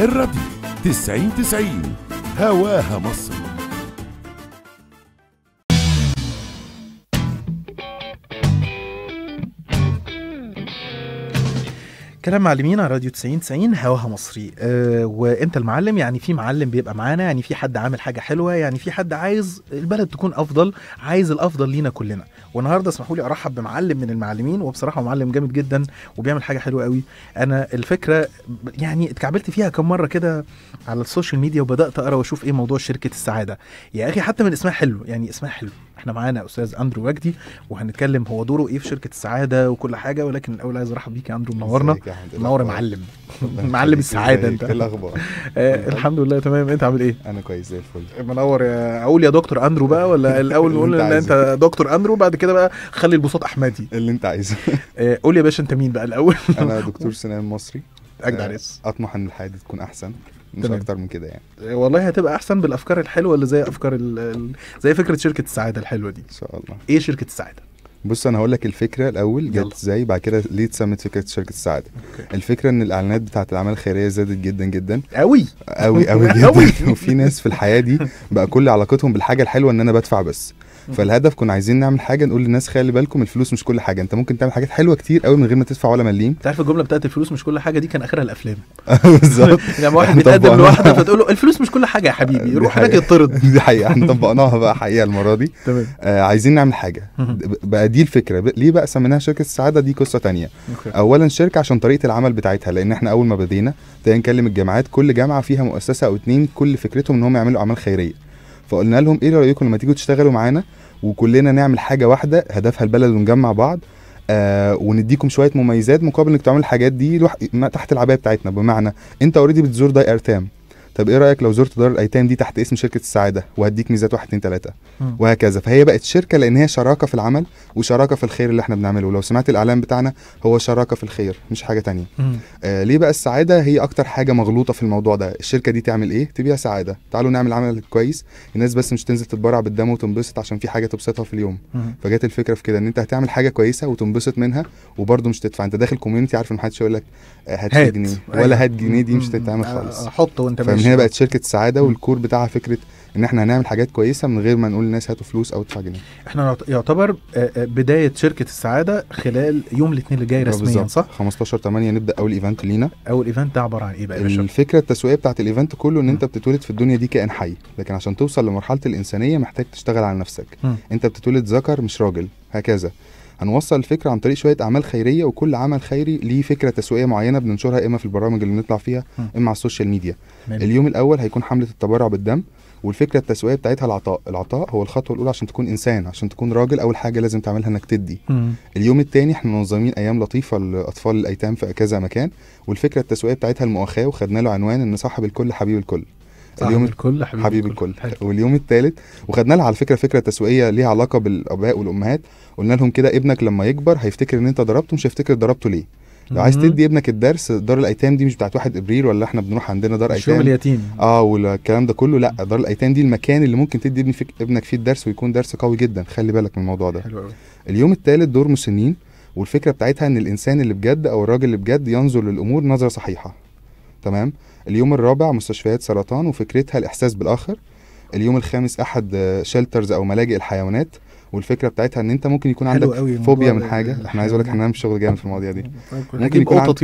الراديو 90 90 هواها مصر كلام معلمين على راديو 90 90 هواها مصري أه وانت المعلم يعني في معلم بيبقى معانا يعني في حد عامل حاجه حلوه يعني في حد عايز البلد تكون افضل عايز الافضل لينا كلنا والنهارده اسمحوا لي ارحب بمعلم من المعلمين وبصراحه معلم جامد جدا وبيعمل حاجه حلوه قوي انا الفكره يعني اتكعبلت فيها كم مره كده على السوشيال ميديا وبدات اقرا واشوف ايه موضوع شركه السعاده يا اخي حتى من اسمها حلو يعني اسمها حلو احنا معانا استاذ اندرو وجدي وهنتكلم هو دوره ايه في شركه السعاده وكل حاجه ولكن الاول عايز ارحب بيك يا اندرو منورنا إيه منور يا معلم معلم السعاده انت ايه الاخبار آه، الحمد لله تمام انت عامل ايه انا كويس زي الفل آه، منور يا آه، اقول يا دكتور اندرو بقى ولا الاول نقول ان انت دكتور اندرو بعد كده بقى خلي البساط احمدي اللي انت عايزه قول يا باشا انت مين بقى الاول انا دكتور سنان مصري اجدع ناس اطمح ان الحياه تكون احسن مش تمام. اكتر من كده يعني والله هتبقى احسن بالافكار الحلوه اللي زي افكار زي فكره شركه السعاده الحلوه دي ان شاء الله ايه شركه السعاده بص انا هقول لك الفكره الاول جت ازاي بعد كده ليه اتسمت فكره شركه السعاده أوكي. الفكره ان الاعلانات بتاعه الاعمال الخيريه زادت جدا جدا قوي قوي قوي جدا وفي ناس في الحياه دي بقى كل علاقتهم بالحاجه الحلوه ان انا بدفع بس فالهدف كنا عايزين نعمل حاجه نقول للناس خلي بالكم الفلوس مش كل حاجه انت ممكن تعمل حاجات حلوه كتير قوي من غير ما تدفع ولا مليم انت عارف الجمله بتاعت الفلوس مش كل حاجه دي كان اخرها الافلام آه، بالظبط لما يعني واحد بيتقدم لواحده فتقول له الفلوس مش كل حاجه يا حبيبي روح هناك يطرد دي حقيقه احنا طبقناها بقى حقيقه المره دي تمام آه، عايزين نعمل حاجه بقى دي الفكره ليه بقى سميناها شركه السعاده دي قصه ثانيه اولا شركه عشان طريقه العمل بتاعتها لان احنا اول ما بدينا نكلم الجامعات كل جامعه فيها مؤسسه او اتنين كل فكرتهم ان هم يعملوا اعمال خيريه فقلنا لهم ايه رايكم لما تيجوا تشتغلوا معانا وكلنا نعمل حاجه واحده هدفها البلد ونجمع بعض آه ونديكم شويه مميزات مقابل انك تعملوا الحاجات دي تحت العبايه بتاعتنا بمعنى انت اوريدي بتزور داي ارتام طب ايه رايك لو زرت دار الايتام دي تحت اسم شركه السعاده وهديك ميزات 1 2 3 وهكذا فهي بقت شركه لان هي شراكه في العمل وشراكه في الخير اللي احنا بنعمله لو سمعت الاعلان بتاعنا هو شراكه في الخير مش حاجه تانية آه ليه بقى السعاده هي اكتر حاجه مغلوطه في الموضوع ده الشركه دي تعمل ايه تبيع سعاده تعالوا نعمل عمل كويس الناس بس مش تنزل تتبرع بالدم وتنبسط عشان في حاجه تبسطها في اليوم فجت الفكره في كده ان انت هتعمل حاجه كويسه وتنبسط منها وبرده مش تدفع انت داخل كوميونتي عارف ان محدش يقول لك آه، هات, جنيه أيوه. ولا هات جنيه دي مش هتتعمل خالص حطه وانت فمن هنا بقت شركه السعاده والكور بتاعها فكره ان احنا هنعمل حاجات كويسه من غير ما نقول للناس هاتوا فلوس او ادفع جنيه احنا يعتبر بدايه شركه السعاده خلال يوم الاثنين اللي جاي رسميا صح 15 8 نبدا اول ايفنت لينا اول ايفنت ده عباره عن ايه بقى يا الفكره التسويقيه بتاعت الايفنت كله ان انت بتتولد في الدنيا دي كائن حي لكن عشان توصل لمرحله الانسانيه محتاج تشتغل على نفسك م. انت بتتولد ذكر مش راجل هكذا هنوصل الفكره عن طريق شويه اعمال خيريه وكل عمل خيري ليه فكره تسويقيه معينه بننشرها اما في البرامج اللي بنطلع فيها اما على السوشيال ميديا مم. اليوم الاول هيكون حمله التبرع بالدم والفكره التسويقيه بتاعتها العطاء العطاء هو الخطوه الاولى عشان تكون انسان عشان تكون راجل اول حاجه لازم تعملها انك تدي مم. اليوم الثاني احنا منظمين ايام لطيفه لاطفال الايتام في كذا مكان والفكره التسويقيه بتاعتها المؤاخاه وخدنا له عنوان ان صاحب الكل حبيب الكل اليوم الكل حبيب, حبيب الكل, الكل. واليوم الثالث وخدنا لها على فكره فكره تسويقيه ليها علاقه بالاباء والامهات قلنا لهم كده ابنك لما يكبر هيفتكر ان انت ضربته مش هيفتكر ضربته ليه لو عايز تدي ابنك الدرس دار الايتام دي مش بتاعت 1 ابريل ولا احنا بنروح عندنا دار ايتام شغل اليتيم اه والكلام ده كله لا دار الايتام دي المكان اللي ممكن تدي ابن فيك ابنك فيه الدرس ويكون درس قوي جدا خلي بالك من الموضوع ده حلو اليوم الثالث دور مسنين والفكره بتاعتها ان الانسان اللي بجد او الراجل اللي بجد ينظر للامور نظره صحيحه تمام اليوم الرابع مستشفيات سرطان وفكرتها الإحساس بالآخر اليوم الخامس أحد شيلترز أو ملاجئ الحيوانات والفكره بتاعتها ان انت ممكن يكون عندك فوبيا من حاجه احنا عايز اقول لك احنا بنعمل شغل جامد في المواضيع دي طيب، ممكن يكون عندك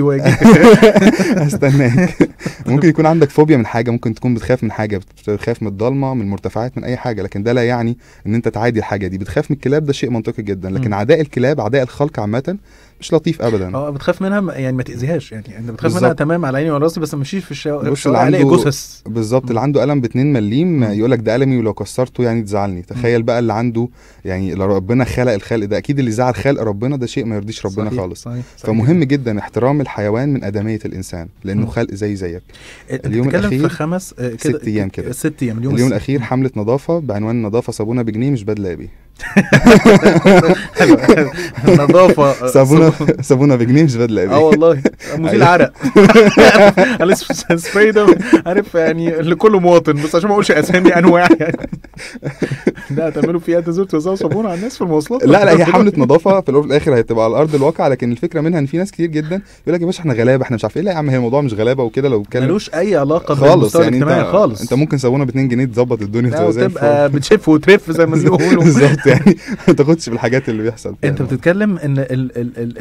استناك ممكن يكون عندك فوبيا من حاجه ممكن تكون بتخاف من حاجه بتخاف من الضلمه من المرتفعات من اي حاجه لكن ده لا يعني ان انت تعادي الحاجه دي بتخاف من الكلاب ده شيء منطقي جدا لكن عداء الكلاب عداء الخلق عامه مش لطيف ابدا اه بتخاف منها يعني ما تاذيهاش يعني انت بتخاف منها تمام على عيني وعلى راسي بس ما امشيش في الشارع بص اللي عنده جثث بالظبط اللي عنده قلم ب2 مليم يقول لك ده قلمي ولو كسرته يعني تزعلني تخيل بقى اللي عنده يعني لو ربنا خلق الخلق ده اكيد اللي زعل خلق ربنا ده شيء ما يرضيش ربنا صحيح خالص صحيح صحيح فمهم جدا احترام الحيوان من ادميه الانسان لانه خلق زي زيك اليوم الاخير في خمس آه، كده ست ايام كده ست ايام اليوم, اليوم الاخير حمله نظافه بعنوان نظافه صابونه بجنيه مش بدله بيه النظافه آه، صابونة صابونة بجنيه مش بدله اه والله مزيل عرق السبراي ده عارف يعني لكل مواطن بس عشان ما اقولش اسامي انواع يعني لا تعملوا فيها انت زرت صابونه على الناس في المواصلات لا لا هي حمله نظافه في الاول الاخر هتبقى على ارض الواقع لكن الفكره منها ان في ناس كتير جدا يقول لك يا باشا احنا غلابه احنا مش عارفين ايه لا يا عم هي الموضوع مش غلابه وكده لو كان ملوش اي علاقه خالص يعني خالص انت ممكن صابونه ب 2 جنيه تظبط الدنيا تبقى بتشف وترف زي ما بيقولوا بالظبط يعني ما تاخدش بالحاجات اللي بيحصل انت بتتكلم ان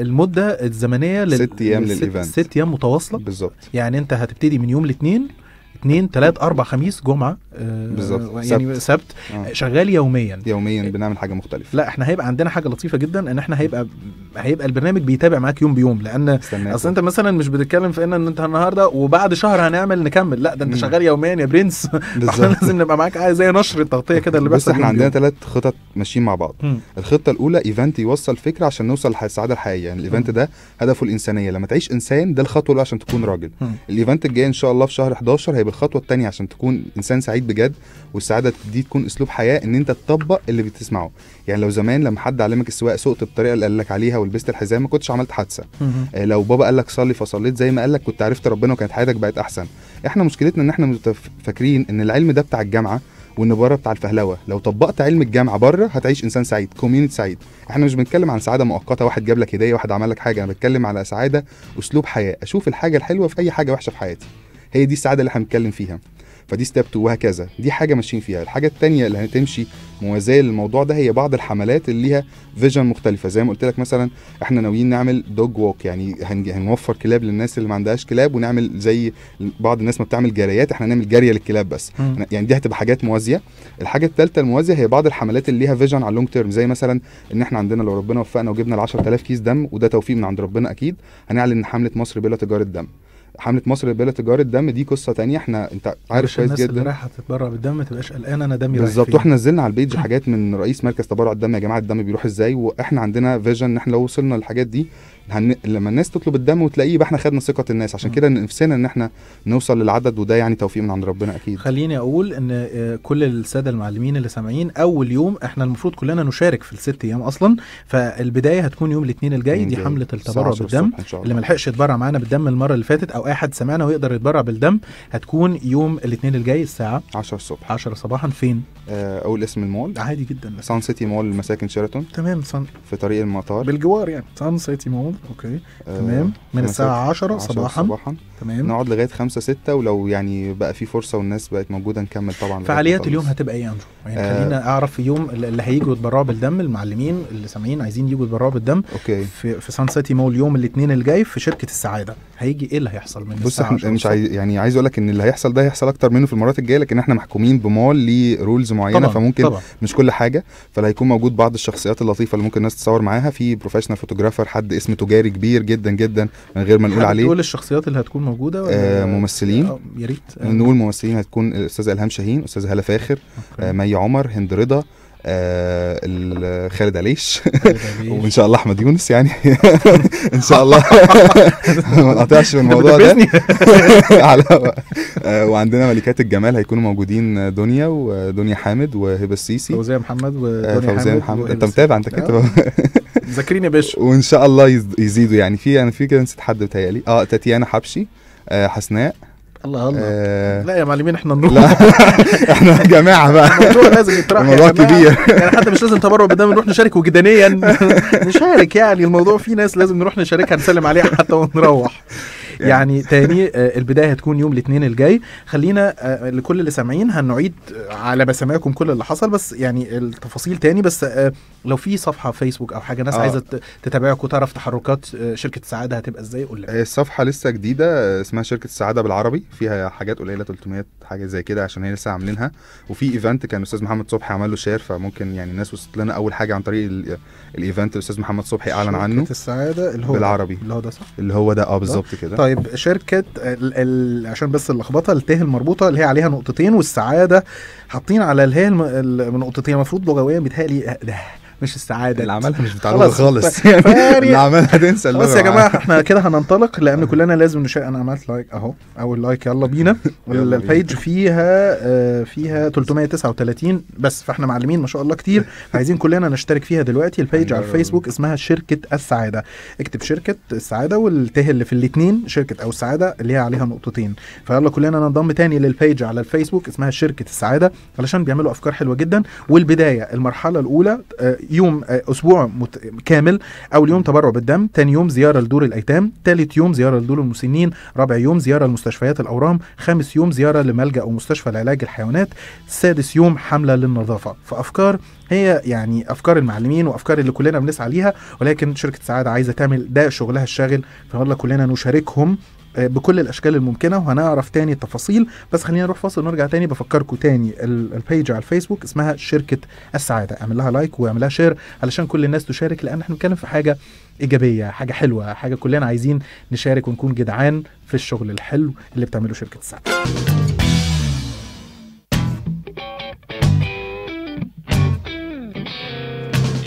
المده الزمنيه لل... ست ايام للايفنت ست ايام متواصله بالظبط يعني انت هتبتدي من يوم الاثنين اثنين ثلاث اربع خميس جمعه آه بالظبط يعني سبت آه. شغال يوميا يوميا آه، بنعمل حاجه مختلفه لا احنا هيبقى عندنا حاجه لطيفه جدا ان احنا هيبقى هيبقى البرنامج بيتابع معاك يوم بيوم لان اصل انت مثلا مش بتتكلم في ان انت النهارده وبعد شهر هنعمل نكمل لا ده انت شغال يوميا يا برنس لازم نبقى معاك زي نشر التغطيه كده اللي بس احنا عندنا ثلاث خطط ماشيين مع بعض م. الخطه الاولى ايفنت يوصل فكره عشان نوصل للسعاده الحقيقيه يعني الايفنت ده هدفه الانسانيه لما تعيش انسان ده الخطوه الاولى عشان تكون راجل الايفنت الجاي ان شاء الله في شهر 11 هيبقى الخطوه الثانيه عشان تكون انسان سعيد بجد والسعاده دي تكون اسلوب حياه ان انت تطبق اللي بتسمعه يعني لو زمان لما حد علمك السواقه سوقت الطريقه اللي قال لك عليها لبست الحزام ما كنتش عملت حادثه آه لو بابا قال لك صلي فصليت زي ما قال لك كنت عرفت ربنا وكانت حياتك بقت احسن احنا مشكلتنا ان احنا فاكرين ان العلم ده بتاع الجامعه وان بره بتاع الفهلوه لو طبقت علم الجامعه بره هتعيش انسان سعيد كوميونتي سعيد احنا مش بنتكلم عن سعاده مؤقته واحد جاب لك هديه واحد عمل لك حاجه انا بتكلم على سعاده اسلوب حياه اشوف الحاجه الحلوه في اي حاجه وحشه في حياتي هي دي السعاده اللي احنا بنتكلم فيها فدي ستيب 2 وهكذا دي حاجه ماشيين فيها الحاجه الثانيه اللي هتمشي موازيه للموضوع ده هي بعض الحملات اللي ليها فيجن مختلفه زي ما قلت لك مثلا احنا ناويين نعمل دوج ووك يعني هنوفر كلاب للناس اللي ما عندهاش كلاب ونعمل زي بعض الناس ما بتعمل جريات احنا نعمل جاريه للكلاب بس م. يعني دي هتبقى حاجات موازيه الحاجه الثالثه الموازيه هي بعض الحملات اللي ليها فيجن على اللونج تيرم زي مثلا ان احنا عندنا لو ربنا وفقنا وجبنا ال 10000 كيس دم وده توفيق من عند ربنا اكيد هنعلن حمله مصر بلا تجاره دم حمله مصر للبلا تجاره الدم دي قصه تانية احنا انت عارف كويس جدا الناس اللي رايحه تتبرع بالدم ما تبقاش قلقان انا دمي بالظبط واحنا نزلنا على البيج حاجات من رئيس مركز تبرع الدم يا جماعه الدم بيروح ازاي واحنا عندنا فيجن ان احنا لو وصلنا للحاجات دي هن... لما الناس تطلب الدم وتلاقيه يبقى احنا خدنا ثقه الناس عشان كده نفسنا ان احنا نوصل للعدد وده يعني توفيق من عند ربنا اكيد خليني اقول ان آه، كل الساده المعلمين اللي سامعين اول يوم احنا المفروض كلنا نشارك في الست ايام اصلا فالبدايه هتكون يوم الاثنين الجاي دي حمله التبرع بالدم اللي ما لحقش يتبرع معانا بالدم المره اللي فاتت او اي حد سمعنا ويقدر يتبرع بالدم هتكون يوم الاثنين الجاي الساعه 10 الصبح 10 صباحا فين اقول آه، اسم المول عادي جدا سان سيتي مول مساكن شيراتون تمام سان في طريق المطار بالجوار يعني سان سيتي مول الشباب اوكي آه، تمام من الساعه 10 صباحا تمام نقعد لغايه 5 6 ولو يعني بقى في فرصه والناس بقت موجوده نكمل طبعا فعاليات اليوم هتبقى ايه يا يعني آه خلينا اعرف يوم اللي هيجوا يتبرعوا بالدم المعلمين اللي سامعين عايزين يجوا يتبرعوا بالدم اوكي في, في سان سيتي مول يوم الاثنين اللي جاي في شركه السعاده هيجي ايه اللي هيحصل من بص احنا مش عايز يعني عايز اقول لك ان اللي هيحصل ده هيحصل اكتر منه في المرات الجايه لكن احنا محكومين بمول ليه رولز معينه طبعًا فممكن طبعًا. مش كل حاجه فاللي هيكون موجود بعض الشخصيات اللطيفه اللي ممكن الناس تتصور معاها في بروفيشنال فوتوغرافر حد اسم تجاري كبير جدا جدا من غير ما نقول عليه هتقول الشخصيات اللي هتكون موجوده ولا آه ممثلين آه يا ريت آه نقول ممثلين هتكون الاستاذ الهام شاهين استاذ هاله فاخر آه مي عمر هند رضا آه، خالد عليش وان شاء الله احمد يونس يعني ان شاء الله ما نقطعش من الموضوع ده على آه، وعندنا ملكات الجمال هيكونوا موجودين آه، دنيا ودنيا حامد وهبه السيسي فوزيه محمد ودنيا حامد, محمد. انت متابع انت كاتب ذاكرين يا باشا وان شاء الله يزيدوا يعني في انا في كده نسيت حد بتهيألي اه تاتيانا حبشي آه حسناء الله الله آه لا يا معلمين احنا نروح لا احنا جماعه بقى الموضوع لازم يتراح الموضوع كبير يعني حتى مش لازم تبرع بدنا نروح نشارك وجدانيا نشارك يعني الموضوع فيه ناس لازم نروح نشاركها نسلم عليها حتى ونروح يعني, يعني تاني آه، البدايه هتكون يوم الاثنين الجاي خلينا آه، لكل اللي سامعين هنعيد على مسامعكم كل اللي حصل بس يعني التفاصيل تاني بس آه، لو في صفحه فيسبوك او حاجه ناس آه. عايزه تتابعك وتعرف تحركات آه، شركه السعاده هتبقى ازاي قول لي الصفحه آه، لسه جديده آه، اسمها شركه السعاده بالعربي فيها حاجات قليله 300 حاجه زي كده عشان هي لسه عاملينها وفي ايفنت كان الاستاذ محمد صبحي عمل له شير فممكن يعني الناس وصلت لنا اول حاجه عن طريق الايفنت الاستاذ محمد صبحي اعلن عنه شركه السعاده اللي هو بالعربي اللي هو ده صح اللي هو ده اه بالظبط كده طيب شركه الـ الـ عشان بس اللخبطه الته المربوطه اللي هي عليها نقطتين والسعاده حاطين على هي النقطتين المفروض لغويا بيتهيألي ده مش السعاده اللي عملها مش بتعرفها خالص يعني اللي عملها تنسى بس يا جماعه احنا كده هننطلق لان آه. كلنا لازم نشاء انا عملت لايك اهو اول لايك يلا بينا البيج فيها آه فيها 339 بس فاحنا معلمين ما شاء الله كتير عايزين كلنا نشترك فيها دلوقتي البيج على الفيسبوك اسمها شركه السعاده اكتب شركه السعاده والته اللي في الاثنين شركه او السعاده اللي هي عليها نقطتين فيلا كلنا ننضم تاني للبيج على الفيسبوك اسمها شركه السعاده علشان بيعملوا افكار حلوه جدا والبدايه المرحله الاولى آه، يوم آه، اسبوع كامل اول يوم تبرع بالدم ثاني يوم زياره لدور الايتام ثالث يوم زياره لدور المسنين رابع يوم زياره لمستشفيات الاورام خامس يوم زياره لملجا او مستشفى لعلاج الحيوانات سادس يوم حمله للنظافه فافكار هي يعني افكار المعلمين وافكار اللي كلنا بنسعى ليها ولكن شركه سعاده عايزه تعمل ده شغلها الشاغل فنقول كلنا نشاركهم آه، بكل الاشكال الممكنه وهنعرف تاني تفاصيل بس خلينا نروح فاصل ونرجع تاني بفكركم تاني البيج على الفيسبوك اسمها شركه السعاده اعمل لها لايك واعمل لها شير علشان كل الناس تشارك لان احنا بنتكلم في حاجه ايجابيه حاجه حلوه حاجه كلنا عايزين نشارك ونكون جدعان في الشغل الحلو اللي بتعمله شركه السعاده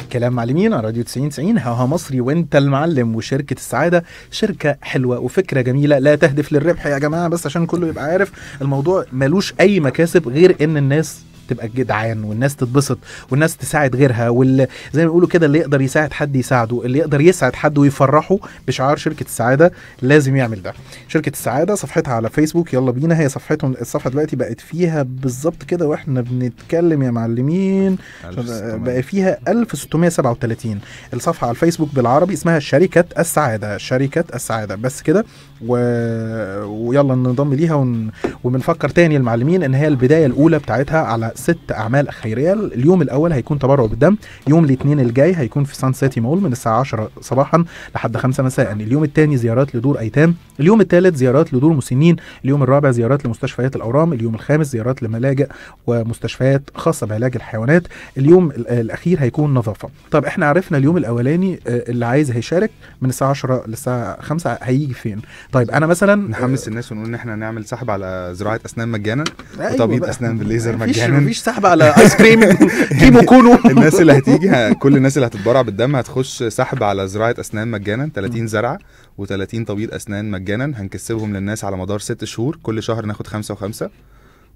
الكلام مع اليمين على راديو 90 90 هوا مصري وانت المعلم وشركه السعاده شركه حلوه وفكره جميله لا تهدف للربح يا جماعه بس عشان كله يبقى عارف الموضوع ملوش اي مكاسب غير ان الناس تبقى جدعان والناس تتبسط والناس تساعد غيرها واللي زي ما بيقولوا كده اللي يقدر يساعد حد يساعده اللي يقدر يسعد حد ويفرحه بشعار شركه السعاده لازم يعمل ده شركه السعاده صفحتها على فيسبوك يلا بينا هي صفحتهم الصفحه دلوقتي بقت فيها بالظبط كده واحنا بنتكلم يا معلمين بقى فيها 1637 الصفحه على الفيسبوك بالعربي اسمها شركه السعاده شركه السعاده بس كده و... ويلا ننضم ليها ون... وبنفكر تاني المعلمين ان هي البدايه الاولى بتاعتها على ست اعمال خيريه اليوم الاول هيكون تبرع بالدم يوم الاثنين الجاي هيكون في سان سيتي مول من الساعه 10 صباحا لحد 5 مساء اليوم الثاني زيارات لدور ايتام اليوم الثالث زيارات لدور مسنين اليوم الرابع زيارات لمستشفيات الاورام اليوم الخامس زيارات لملاجئ ومستشفيات خاصه بعلاج الحيوانات اليوم الاخير هيكون نظافه طب احنا عرفنا اليوم الاولاني آه، اللي عايز هيشارك من الساعه 10 للساعه 5 هيجي فين طيب انا مثلا نحمس آه، الناس ونقول ان احنا نعمل سحب على زراعه اسنان مجانا أيوة اسنان بالليزر مجانا مفيش سحب على ايس كريم كيمو كونو الناس اللي هتيجي كل الناس اللي هتتبرع بالدم هتخش سحب على زراعه اسنان مجانا 30 زرعه و30 تبييض اسنان مجانا هنكسبهم للناس على مدار ست شهور كل شهر ناخد خمسه وخمسه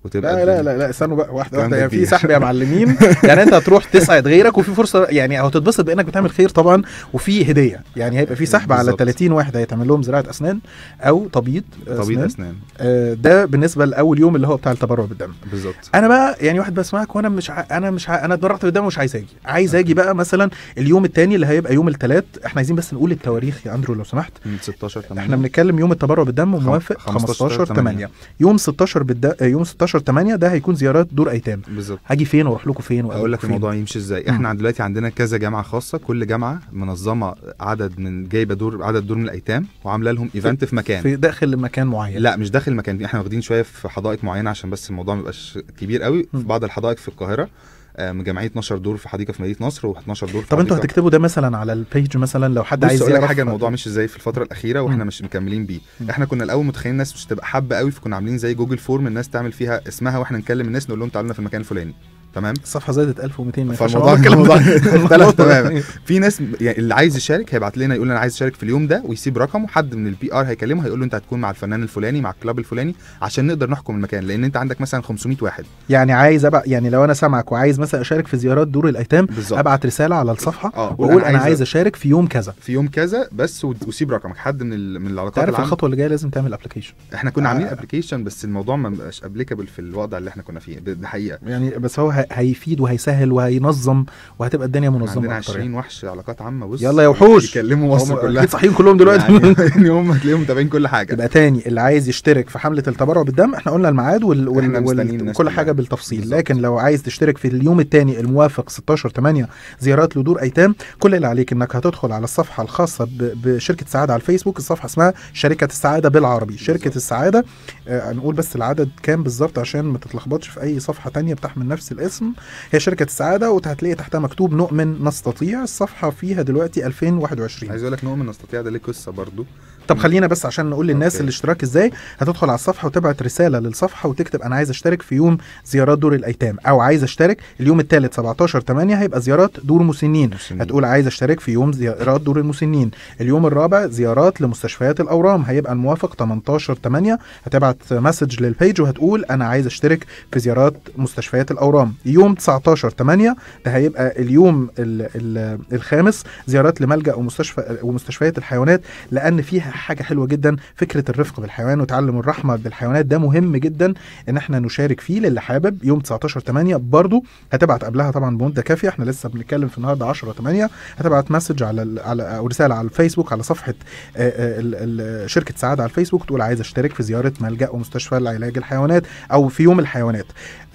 وتبقى لا لا لا لا استنوا بقى واحده واحده يعني في سحب يا معلمين يعني انت هتروح تسعد غيرك وفي فرصه يعني هتتبسط بانك بتعمل خير طبعا وفي هديه يعني هيبقى في سحب على 30 واحد هيتعمل لهم زراعه اسنان او تبييض تبييض اسنان آه ده بالنسبه لاول يوم اللي هو بتاع التبرع بالدم بالظبط انا بقى يعني واحد بسمعك وانا مش ع... انا مش ع... انا اتبرعت بالدم ومش عايز اجي عايز اجي بقى مثلا اليوم الثاني اللي هيبقى يوم الثلاث احنا عايزين بس نقول التواريخ يا اندرو لو سمحت 16 8 احنا بنتكلم يوم التبرع بالدم وموافق 15 8 يوم 16 بالد... يوم 16 10 8 ده هيكون زيارات دور ايتام بالظبط هاجي فين واروح لكم فين اقول لك الموضوع يمشي ازاي احنا دلوقتي عندنا كذا جامعه خاصه كل جامعه منظمه عدد من جايبه دور عدد دور من الايتام وعامله لهم ايفنت في مكان في داخل مكان معين لا مش داخل مكان احنا واخدين شويه في حدائق معينه عشان بس الموضوع ما يبقاش كبير قوي في بعض الحدائق في القاهره آه، من جمعيه 12 دور في حديقه في مدينه نصر و12 دور طب انتوا هتكتبوا ده مثلا على البيج مثلا لو حد عايز يعرف حاجه الموضوع مش ازاي في الفتره الاخيره واحنا مش مكملين بيه احنا كنا الاول متخيلين الناس مش هتبقى حابه قوي فكنا عاملين زي جوجل فورم الناس تعمل فيها اسمها واحنا نكلم الناس نقول لهم تعالوا في المكان الفلاني تمام الصفحه زادت 1200 ما فالموضوع الموضوع اختلف تماما في ناس يعني اللي عايز يشارك هيبعت لنا يقول انا عايز اشارك في اليوم ده ويسيب رقمه حد من البي ار هيكلمه هيقول له انت هتكون مع الفنان الفلاني مع الكلاب الفلاني عشان نقدر نحكم المكان لان انت عندك مثلا 500 واحد يعني عايز أبقى يعني لو انا سامعك وعايز مثلا اشارك في زيارات دور الايتام بالزبط. ابعت رساله على الصفحه آه، واقول انا, عايز اشارك في يوم كذا في يوم كذا بس وسيب رقمك حد من ال... من العلاقات تعرف الخطوه اللي جايه لازم تعمل ابلكيشن احنا كنا عاملين ابلكيشن آه. بس الموضوع ما بقاش ابليكابل في الوضع اللي احنا كنا فيه ده حقيقه يعني بس هو هيفيد وهيسهل وهينظم وهتبقى الدنيا منظمه عندنا 20 يعني. وحش علاقات عامه بص يلا يا وحوش يكلموا مصر كلها صحيين كلهم يعني دلوقتي يعني هم تلاقيهم متابعين كل حاجه يبقى تاني اللي عايز يشترك في حمله التبرع بالدم احنا قلنا الميعاد وال... وال... وال... كل حاجه بالتفصيل بالزبط. لكن لو عايز تشترك في اليوم الثاني الموافق 16 8 زيارات لدور ايتام كل اللي عليك انك هتدخل على الصفحه الخاصه ب... بشركه السعاده على الفيسبوك الصفحه اسمها شركه السعاده بالعربي شركه بالزبط. السعاده آه نقول بس العدد كام بالظبط عشان ما تتلخبطش في اي صفحه تانية بتحمل نفس الاسم الاسم هي شركه السعاده وهتلاقي تحتها مكتوب نؤمن نستطيع الصفحه فيها دلوقتي 2021 عايز اقول لك نؤمن نستطيع ده ليه قصه برضو طب خلينا بس عشان نقول للناس أوكي. الاشتراك ازاي هتدخل على الصفحه وتبعت رساله للصفحه وتكتب انا عايز اشترك في يوم زيارات دور الايتام او عايز اشترك اليوم الثالث 17 8 هيبقى زيارات دور مسنين مسنين. هتقول عايز اشترك في يوم زيارات دور المسنين اليوم الرابع زيارات لمستشفيات الاورام هيبقى الموافق 18 8 هتبعت مسج للبيج وهتقول انا عايز اشترك في زيارات مستشفيات الاورام يوم 19 8 ده هيبقى اليوم الـ الـ الخامس زيارات لملجا ومستشفى ومستشفيات الحيوانات لان فيها حاجه حلوه جدا فكره الرفق بالحيوان وتعلم الرحمه بالحيوانات ده مهم جدا ان احنا نشارك فيه للي حابب يوم 19 8 برضو هتبعت قبلها طبعا بمده كافيه احنا لسه بنتكلم في النهارده 10 8 هتبعت مسج على على او رساله على الفيسبوك على صفحه آه، آه، شركه سعاده على الفيسبوك تقول عايز اشترك في زياره ملجا ومستشفى لعلاج الحيوانات او في يوم الحيوانات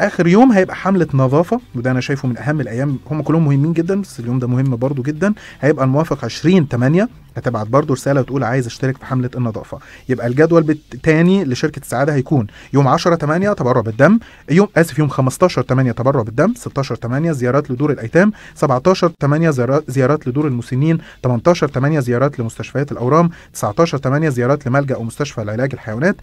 اخر يوم هيبقى حمله نظافه وده انا شايفه من اهم الايام هم كلهم مهمين جدا بس اليوم ده مهم برضو جدا هيبقى الموافق 20 8 هتبعت برضه رساله وتقول عايز اشترك في حمله النظافه يبقى الجدول الثاني لشركه السعاده هيكون يوم 10 8 تبرع بالدم يوم اسف يوم 15 8 تبرع بالدم 16 8 زيارات لدور الايتام 17 8 زيارات لدور المسنين 18 8 زيارات لمستشفيات الاورام 19 8 زيارات لملجا ومستشفى لعلاج الحيوانات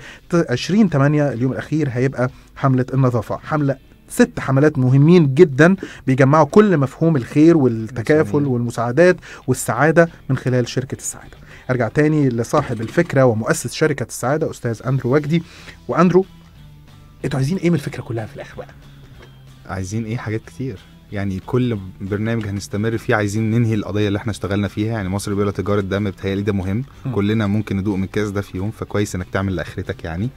20 8 اليوم الاخير هيبقى حمله النظافه حمله ست حملات مهمين جدا بيجمعوا كل مفهوم الخير والتكافل والمساعدات والسعاده من خلال شركه السعاده ارجع تاني لصاحب الفكره ومؤسس شركه السعاده استاذ اندرو وجدي واندرو انتوا عايزين ايه من الفكره كلها في الاخر بقى عايزين ايه حاجات كتير يعني كل برنامج هنستمر فيه عايزين ننهي القضيه اللي احنا اشتغلنا فيها يعني مصر بلا تجاره دم بتهيألي ده مهم م. كلنا ممكن ندوق من الكاس ده في يوم فكويس انك تعمل لاخرتك يعني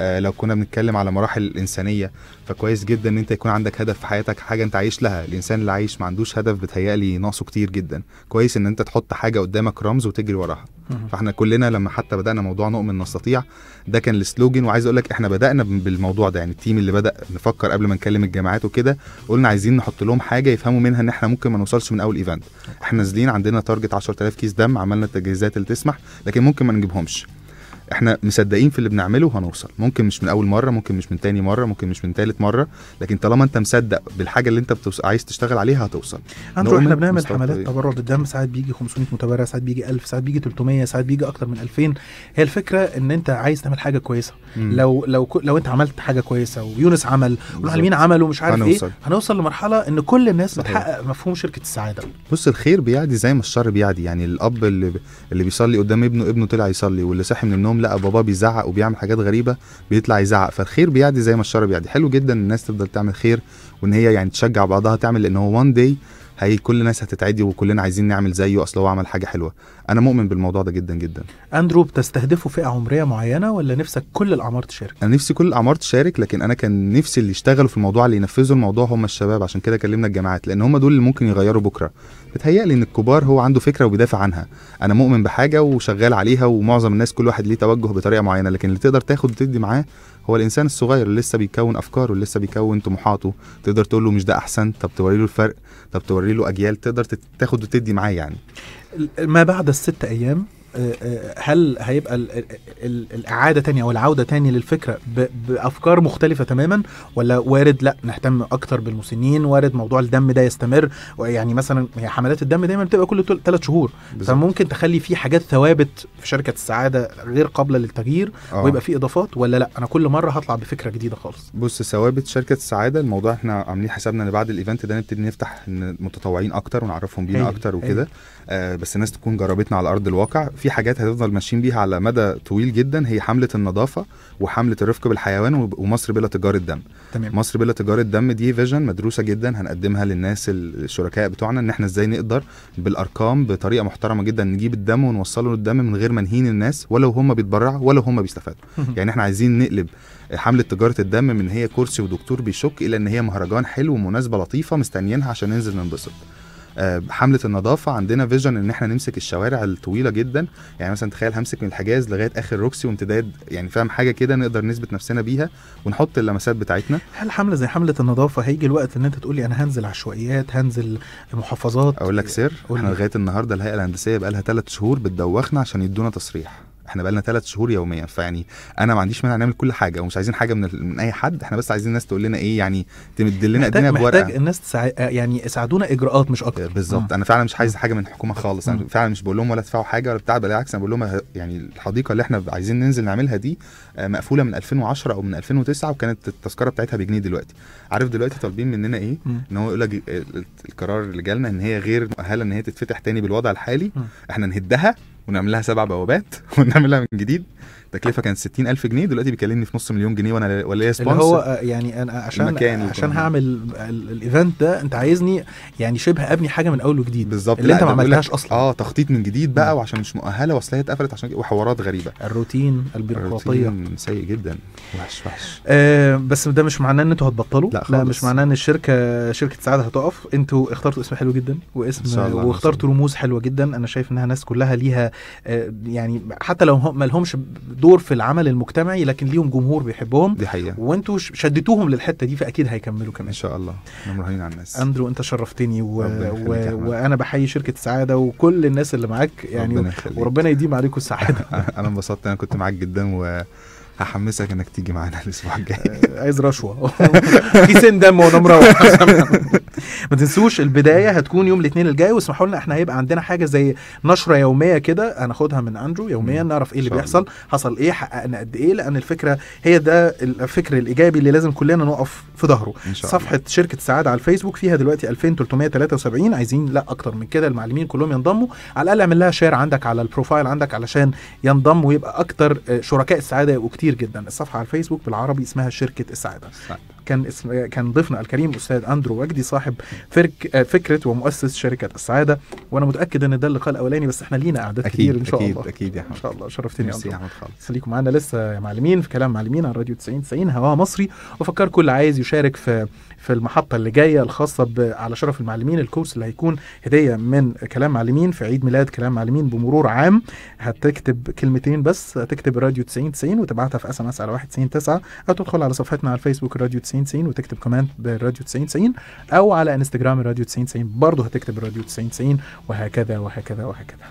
آه، لو كنا بنتكلم على مراحل الانسانيه فكويس جدا ان انت يكون عندك هدف في حياتك حاجه انت عايش لها الانسان اللي عايش ما عندوش هدف بتهيألي ناقصه كتير جدا كويس ان انت تحط حاجه قدامك رمز وتجري وراها فاحنا كلنا لما حتى بدانا موضوع نؤمن نستطيع ده كان السلوجن وعايز اقول لك احنا بدانا بالموضوع ده يعني التيم اللي بدا نفكر قبل ما نكلم الجامعات وكده قلنا عايزين نحط لهم حاجه يفهموا منها ان احنا ممكن ما نوصلش من اول ايفنت احنا نازلين عندنا تارجت 10000 كيس دم عملنا التجهيزات اللي تسمح لكن ممكن ما نجيبهمش احنا مصدقين في اللي بنعمله وهنوصل ممكن مش من اول مره ممكن مش من تاني مره ممكن مش من تالت مره لكن طالما انت مصدق بالحاجه اللي انت بتوص... عايز تشتغل عليها هتوصل اندرو احنا بنعمل حملات تبرع للدم ساعات بيجي 500 متبرع ساعات بيجي 1000 ساعات بيجي 300 ساعات بيجي اكتر من 2000 هي الفكره ان انت عايز تعمل حاجه كويسه مم. لو لو لو انت عملت حاجه كويسه ويونس عمل والعالمين عملوا مش عارف إيه، هنوصل. ايه هنوصل لمرحله ان كل الناس بتحقق مفهوم شركه السعاده بص الخير بيعدي زي ما الشر بيعدي يعني الاب اللي, اللي بيصلي قدام ابنه ابنه طلع يصلي واللي صاحي من النوم لقى باباه بيزعق وبيعمل حاجات غريبه بيطلع يزعق فالخير بيعدي زي ما الشر بيعدي حلو جدا الناس تفضل تعمل خير وان هي يعني تشجع بعضها تعمل لان هو وان داي هي كل الناس هتتعدي وكلنا عايزين نعمل زيه اصل هو عمل حاجه حلوه انا مؤمن بالموضوع ده جدا جدا اندرو بتستهدفه فئه عمريه معينه ولا نفسك كل الاعمار تشارك انا نفسي كل الاعمار تشارك لكن انا كان نفسي اللي يشتغلوا في الموضوع اللي ينفذوا الموضوع هم الشباب عشان كده كلمنا الجامعات لان هم دول اللي ممكن يغيروا بكره بتهيألي ان الكبار هو عنده فكره وبيدافع عنها انا مؤمن بحاجه وشغال عليها ومعظم الناس كل واحد ليه توجه بطريقه معينه لكن اللي تقدر تاخد وتدي معاه هو الانسان الصغير اللي لسه بيكون افكاره اللي لسه بيكون طموحاته تقدر تقول له مش ده احسن طب توري له الفرق طب توري له اجيال تقدر تاخد وتدي معاه يعني ما بعد الست ايام هل هيبقى الاعاده تاني او العوده تاني للفكره بافكار مختلفه تماما ولا وارد لا نهتم اكتر بالمسنين وارد موضوع الدم ده يستمر يعني مثلا هي حملات الدم دايما بتبقى كل ثلاث شهور بالزبط. فممكن تخلي في حاجات ثوابت في شركه السعاده غير قابله للتغيير آه. ويبقى في اضافات ولا لا انا كل مره هطلع بفكره جديده خالص بص ثوابت شركه السعاده الموضوع احنا عاملين حسابنا ان بعد الايفنت ده نبتدي نفتح المتطوعين اكتر ونعرفهم بينا اكتر وكده آه بس الناس تكون جربتنا على ارض الواقع في حاجات هتفضل ماشيين بيها على مدى طويل جدا هي حمله النظافه وحمله الرفق بالحيوان ومصر بلا تجاره دم تمام. مصر بلا تجاره دم دي فيجن مدروسه جدا هنقدمها للناس الشركاء بتوعنا ان احنا ازاي نقدر بالارقام بطريقه محترمه جدا نجيب الدم ونوصله للدم من غير ما نهين الناس ولو هم بيتبرعوا ولا هم بيستفادوا يعني احنا عايزين نقلب حمله تجاره الدم من هي كرسي ودكتور بيشك الى ان هي مهرجان حلو ومناسبه لطيفه مستنيينها عشان ننزل ننبسط آه، حمله النظافه عندنا فيجن ان احنا نمسك الشوارع الطويله جدا يعني مثلا تخيل همسك من الحجاز لغايه اخر روكسي وامتداد يعني فاهم حاجه كده نقدر نثبت نفسنا بيها ونحط اللمسات بتاعتنا هل حمله زي حمله النظافه هيجي الوقت ان انت تقول لي انا هنزل عشوائيات هنزل محافظات اقول لك سر احنا لغايه النهارده الهيئه الهندسيه بقالها ثلاث شهور بتدوخنا عشان يدونا تصريح احنا بقالنا ثلاث شهور يوميا فيعني انا ما عنديش مانع نعمل كل حاجه ومش عايزين حاجه من, من اي حد احنا بس عايزين الناس تقول لنا ايه يعني تمد لنا ايدينا بورقه محتاج الناس تسع... يعني يساعدونا اجراءات مش اكتر آه، بالظبط آه. انا فعلا مش عايز آه. حاجه من الحكومه خالص انا فعلا مش بقول لهم ولا ادفعوا حاجه ولا بتاع بالعكس انا بقول لهم يعني الحديقه اللي احنا عايزين ننزل نعملها دي مقفوله من 2010 او من 2009 وكانت التذكره بتاعتها بجنيه دلوقتي عارف دلوقتي طالبين مننا ايه ان هو يقول لك القرار اللي جالنا ان هي غير مؤهله ان هي تتفتح تاني بالوضع الحالي احنا نهدها ونعمل لها سبع بوابات ونعملها من جديد تكلفه كانت 60000 جنيه دلوقتي بيكلمني في نص مليون جنيه وانا ولا ليا سبونسر اللي هو آه، يعني انا عشان عشان هعمل الايفنت ده انت عايزني يعني شبه ابني حاجه من اول وجديد بالظبط اللي انت ما عملتهاش اصلا اه تخطيط من جديد بقى وعشان مش مؤهله واصل هي اتقفلت عشان وحوارات غريبه الروتين البيروقراطيه سيء جدا وحش وحش آه بس ده مش معناه ان انتوا هتبطلوا لا, خالص. لا مش معناه ان الشركه شركه سعاده هتقف انتوا اخترتوا اسم حلو جدا واسم واخترتوا رموز حلوه جدا انا شايف انها ناس كلها ليها آه، يعني حتى لو ما لهمش دور في العمل المجتمعي لكن ليهم جمهور بيحبهم دي حقيقه وانتوا شدتوهم للحته دي فاكيد هيكملوا كمان ان شاء الله مرهنين على الناس اندرو انت شرفتني و... و... وانا بحيي شركه السعاده وكل الناس اللي معاك يعني ربنا وربنا يديم عليكم السعاده انا انبسطت انا كنت معاك جدا و هحمسك انك تيجي معانا الاسبوع الجاي آه، عايز رشوه في سن دم وانا مروح ما تنسوش البدايه هتكون يوم الاثنين الجاي واسمحوا لنا احنا هيبقى عندنا حاجه زي نشره يوميه كده هناخدها من اندرو يوميا نعرف ايه اللي بيحصل حصل ايه حققنا قد ايه لان الفكره هي ده الفكر الايجابي اللي لازم كلنا نقف في ظهره صفحه شركه سعاده على الفيسبوك فيها دلوقتي 2373 عايزين لا اكتر من كده المعلمين كلهم ينضموا على الاقل اعمل لها شير عندك على البروفايل عندك علشان ينضم ويبقى اكتر آه، شركاء السعاده يبقوا كتير كتير جدا الصفحه على الفيسبوك بالعربي اسمها شركه السعاده كان اسم كان ضيفنا الكريم استاذ اندرو وجدي صاحب فرك آه، فكره ومؤسس شركه السعاده وانا متاكد ان ده اللقاء الاولاني بس احنا لينا اعداد كتير ان شاء أكيد الله اكيد يا حمد ان شاء الله شرفتني يا احمد خالص خليكم معانا لسه يا معلمين في كلام معلمين على راديو 90 90 هوا مصري وفكر كل عايز يشارك في في المحطه اللي جايه الخاصه على شرف المعلمين الكورس اللي هيكون هديه من كلام معلمين في عيد ميلاد كلام معلمين بمرور عام هتكتب كلمتين بس هتكتب راديو 90 90 وتبعتها في اس ام اس على 199 او تدخل على صفحتنا على الفيسبوك راديو 90 90 90 وتكتب كومنت بالراديو 90 90 او على انستجرام الراديو 90 90 برضه هتكتب الراديو 90 90 وهكذا وهكذا وهكذا